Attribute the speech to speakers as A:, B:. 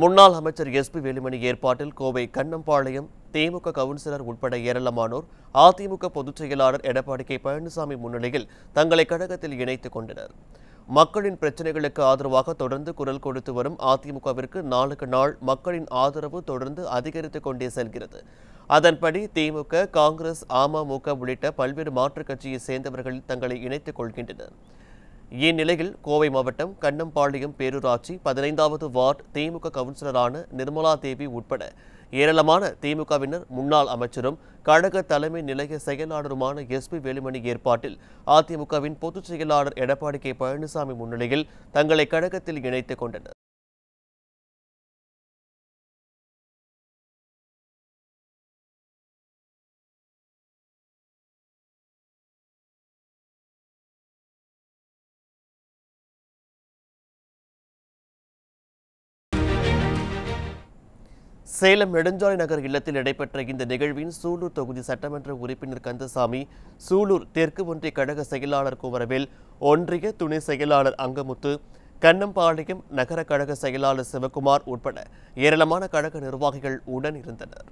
A: முன்னாள் அமைச்சர் S B Velumani ஏற்பாட்டில் கோவை கண்ணம்பாளையம் திமுக கவுன்சிலர் உட்பட ஏராளமானோர் அதிமுக பொதுச் செயலாளர் எடப்பாடி கே பழனிசாமி முன்னிலையில் தங்களை கழகத்தில் இணைத்துக் கொண்டனர் மக்களின் பிரச்சனைகளுக்கு ஆதரவாக தொடர்ந்து குரல் கொடுத்து வரும் அதிமுகவிற்கு நாளுக்கு நாள் மக்களின் ஆதரவு தொடர்ந்து அதிகரித்து கொண்டே செல்கிறது அதன்படி திமுக காங்கிரஸ் அமமுக உள்ளிட்ட பல்வேறு மாற்றுக் கட்சியை சேர்ந்தவர்கள் தங்களை இணைத்துக் கொள்கின்றனர் இந்நிலையில் கோவை மாவட்டம் கண்ணம்பாளையம் பேரூராட்சி பதினைந்தாவது வார்டு திமுக கவுன்சிலரான நிர்மலா தேவி உட்பட ஏராளமான திமுகவினர் முன்னாள் அமைச்சரும் கழக தலைமை நிலைய செயலாளருமான எஸ் பி வேலுமணி ஏற்பாட்டில் அதிமுகவின் பொதுச் செயலாளர் எடப்பாடி கே பழனிசாமி முன்னிலையில் தங்களை கழகத்தில் இணைத்துக் கொண்டனர் சேலம் நெடுஞ்சாலை நகர் இல்லத்தில் நடைபெற்ற இந்த நிகழ்வின் சூலூர் தொகுதி சட்டமன்ற உறுப்பினர் கந்தசாமி சூலூர் தெற்கு ஒன்றிய கழக செயலாளர் குமரவேல் ஒன்றிய துணை செயலாளர் அங்கமுத்து கண்ணம்பாளையம் நகர கழக செயலாளர் சிவகுமார் உட்பட ஏராளமான கழக நிர்வாகிகள் உடன் இருந்தனர்